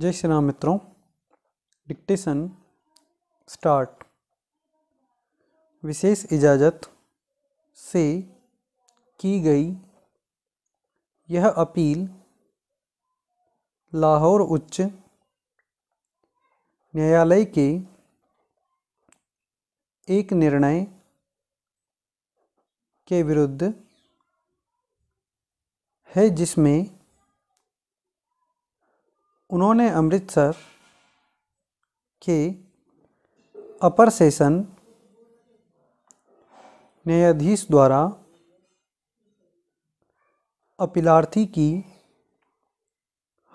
जय श्री राम मित्रों dictation start विशेष इजाज़त से की गई यह अपील लाहौर उच्च न्यायालय के एक निर्णय के विरुद्ध है जिसमें उन्होंने अमृतसर के अपर सेशन न्यायाधीश द्वारा अपीलार्थी की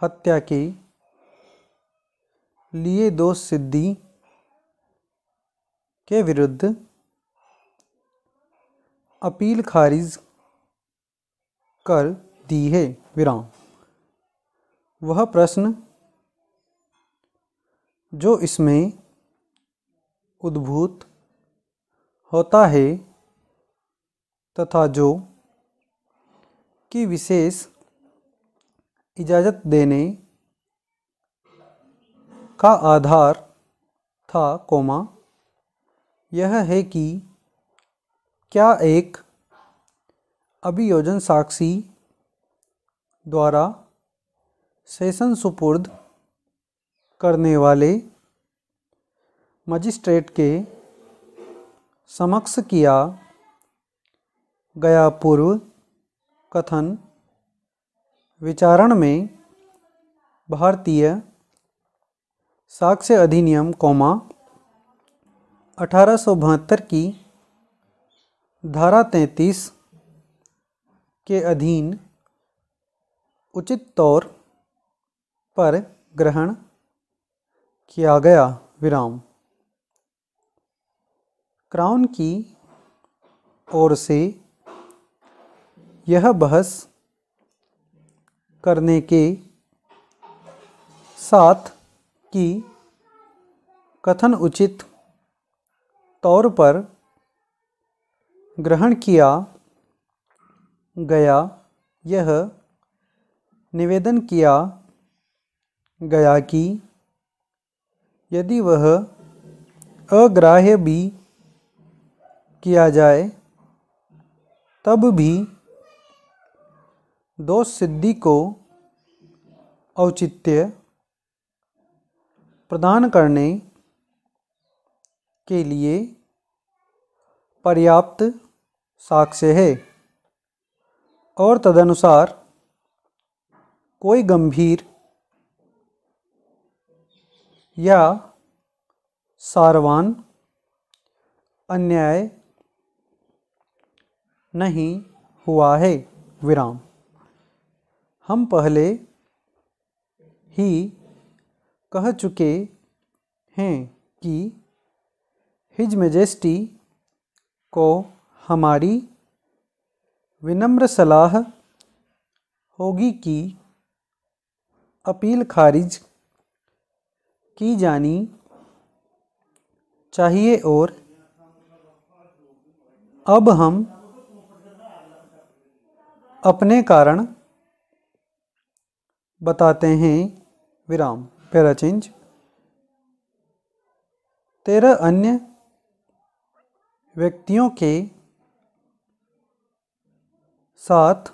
हत्या के लिए दोष सिद्धि के विरुद्ध अपील खारिज कर दी है विराम वह प्रश्न जो इसमें उद्भूत होता है तथा जो की विशेष इजाज़त देने का आधार था कोमा यह है कि क्या एक अभियोजन साक्षी द्वारा सेशन सुपुर्द करने वाले मजिस्ट्रेट के समक्ष किया गया पूर्व कथन विचारण में भारतीय साक्ष्य अधिनियम कौमा अठारह की धारा तैतीस के अधीन उचित तौर पर ग्रहण किया गया विराम क्राउन की ओर से यह बहस करने के साथ कि कथन उचित तौर पर ग्रहण किया गया यह निवेदन किया गया कि यदि वह अग्राह्य भी किया जाए तब भी दोष सिद्धि को औचित्य प्रदान करने के लिए पर्याप्त साक्ष्य है और तदनुसार कोई गंभीर या सारवान अन्याय नहीं हुआ है विराम हम पहले ही कह चुके हैं कि हिज मेजेस्टी को हमारी विनम्र सलाह होगी कि अपील खारिज की जानी चाहिए और अब हम अपने कारण बताते हैं विराम पैरा चेंज तेरह अन्य व्यक्तियों के साथ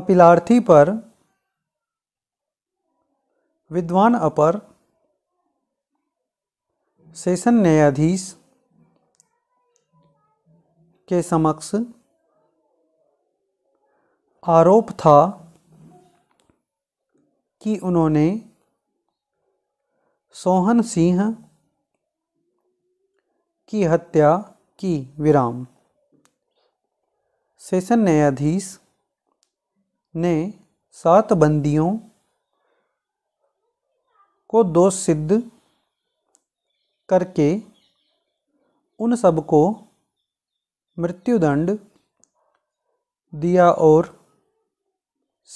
अपिलार्थी पर विद्वान अपर सेशन न्यायाधीश के समक्ष आरोप था कि उन्होंने सोहन सिंह की हत्या की विराम सेशन न्यायाधीश ने सात बंदियों को दोष सिद्ध करके उन सबको मृत्युदंड दिया और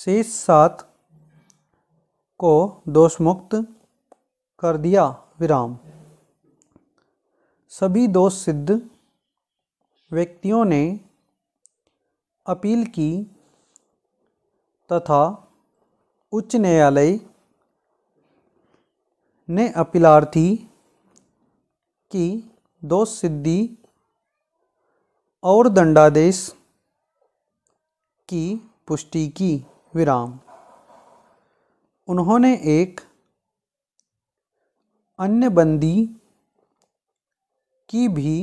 शेष सात को दोषमुक्त कर दिया विराम सभी दोष सिद्ध व्यक्तियों ने अपील की तथा उच्च न्यायालय ने अपिलार्थी की दोष सिद्धि और दंडादेश की पुष्टि की विराम उन्होंने एक अन्य बंदी की भी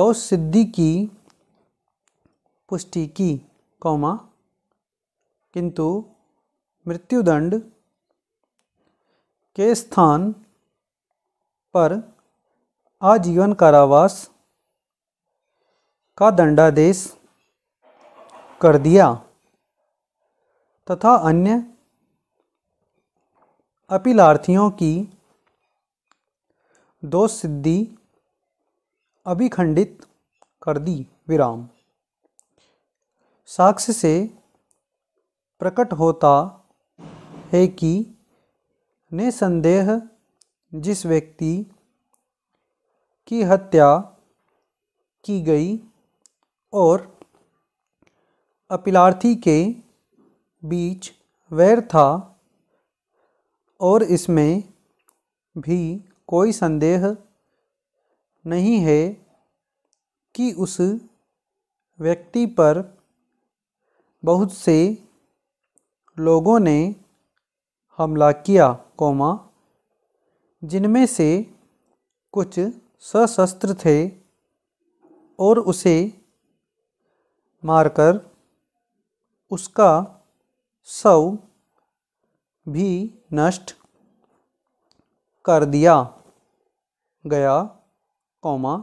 दोष सिद्धि की पुष्टि की कौमा किंतु मृत्युदंड के स्थान पर आजीवन कारावास का दंडादेश कर दिया तथा अन्य अपीलार्थियों की दोष सिद्धि अभिखंडित कर दी विराम साक्ष्य से प्रकट होता है कि निसंदेह जिस व्यक्ति की हत्या की गई और अपिलार्थी के बीच वैर था और इसमें भी कोई संदेह नहीं है कि उस व्यक्ति पर बहुत से लोगों ने हमला किया कौमा जिनमें से कुछ सशस्त्र थे और उसे मारकर उसका शव भी नष्ट कर दिया गया कौमा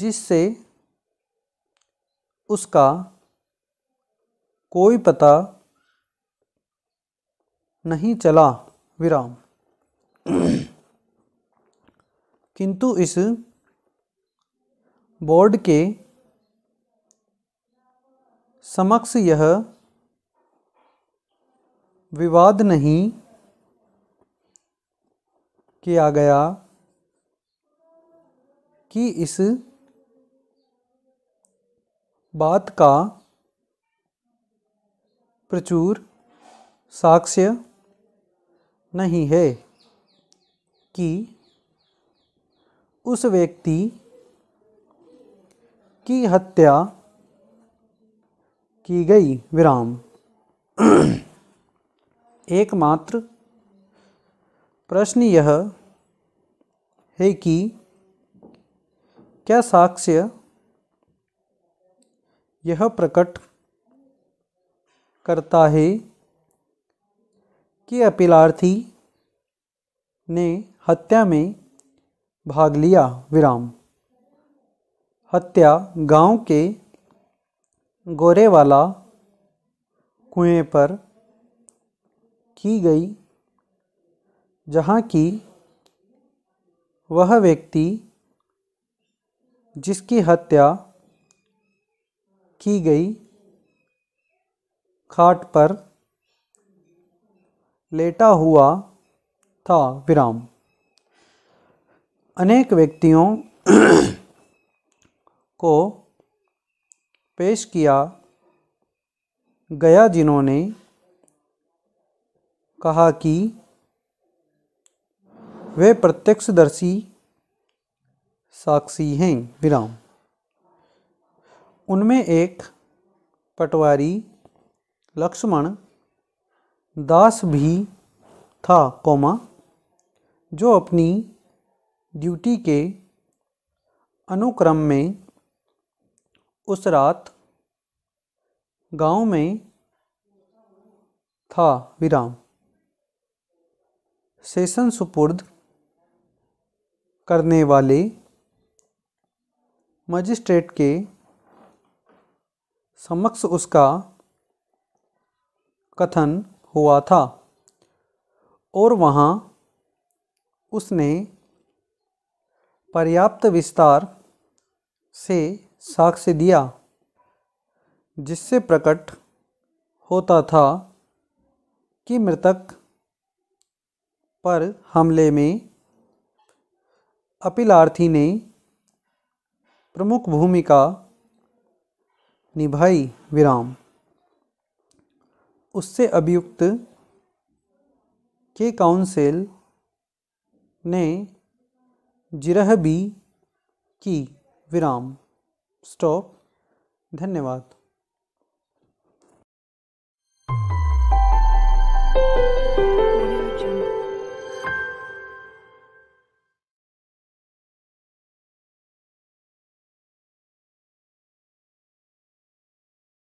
जिससे उसका कोई पता नहीं चला विराम किंतु इस बोर्ड के समक्ष यह विवाद नहीं किया गया कि इस बात का प्रचुर साक्ष्य नहीं है कि उस व्यक्ति की हत्या की गई विराम एकमात्र प्रश्न यह है कि क्या साक्ष्य यह प्रकट करता है कि अपीलार्थी ने हत्या में भाग लिया विराम हत्या गांव के गोरे वाला कुएं पर की गई जहां की वह व्यक्ति जिसकी हत्या की गई खाट पर लेटा हुआ था विराम अनेक व्यक्तियों को पेश किया गया जिन्होंने कहा कि वे प्रत्यक्षदर्शी साक्षी हैं विराम उनमें एक पटवारी लक्ष्मण दास भी था कोमा जो अपनी ड्यूटी के अनुक्रम में उस रात गांव में था विराम सेशन सुपुर्द करने वाले मजिस्ट्रेट के समक्ष उसका कथन हुआ था और वहाँ उसने पर्याप्त विस्तार से साक्ष्य दिया जिससे प्रकट होता था कि मृतक पर हमले में अपिलार्थी ने प्रमुख भूमिका निभाई विराम उससे अभियुक्त के काउंसिल ने जिरह भी की विराम स्टॉप धन्यवाद